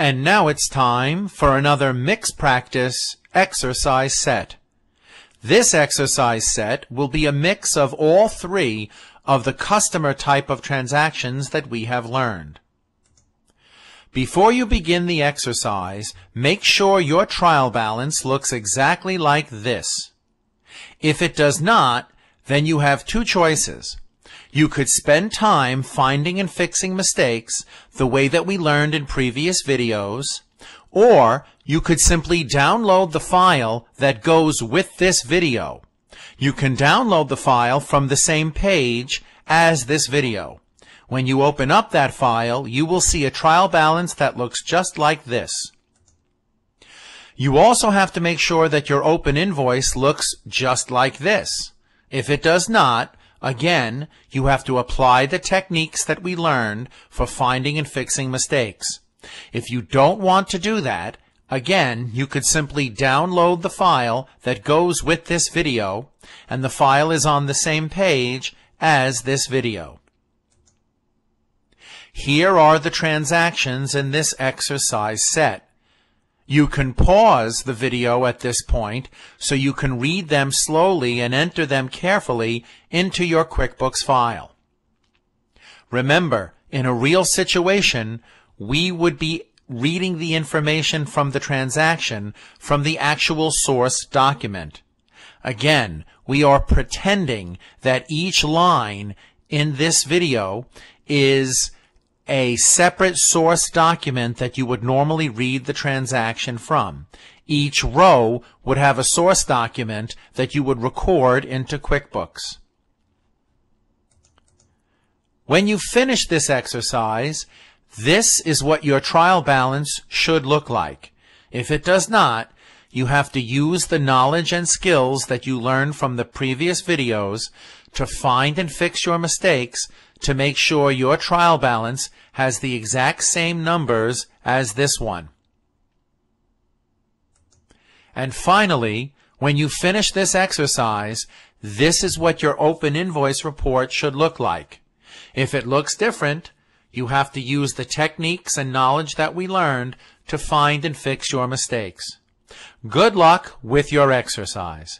And now it's time for another mix practice exercise set. This exercise set will be a mix of all three of the customer type of transactions that we have learned. Before you begin the exercise, make sure your trial balance looks exactly like this. If it does not, then you have two choices. You could spend time finding and fixing mistakes the way that we learned in previous videos, or you could simply download the file that goes with this video. You can download the file from the same page as this video. When you open up that file, you will see a trial balance that looks just like this. You also have to make sure that your open invoice looks just like this. If it does not, Again, you have to apply the techniques that we learned for finding and fixing mistakes. If you don't want to do that, again, you could simply download the file that goes with this video, and the file is on the same page as this video. Here are the transactions in this exercise set. You can pause the video at this point so you can read them slowly and enter them carefully into your QuickBooks file. Remember, in a real situation, we would be reading the information from the transaction from the actual source document. Again, we are pretending that each line in this video is a separate source document that you would normally read the transaction from. Each row would have a source document that you would record into QuickBooks. When you finish this exercise, this is what your trial balance should look like. If it does not, you have to use the knowledge and skills that you learned from the previous videos to find and fix your mistakes to make sure your trial balance has the exact same numbers as this one. And finally, when you finish this exercise, this is what your open invoice report should look like. If it looks different, you have to use the techniques and knowledge that we learned to find and fix your mistakes. Good luck with your exercise.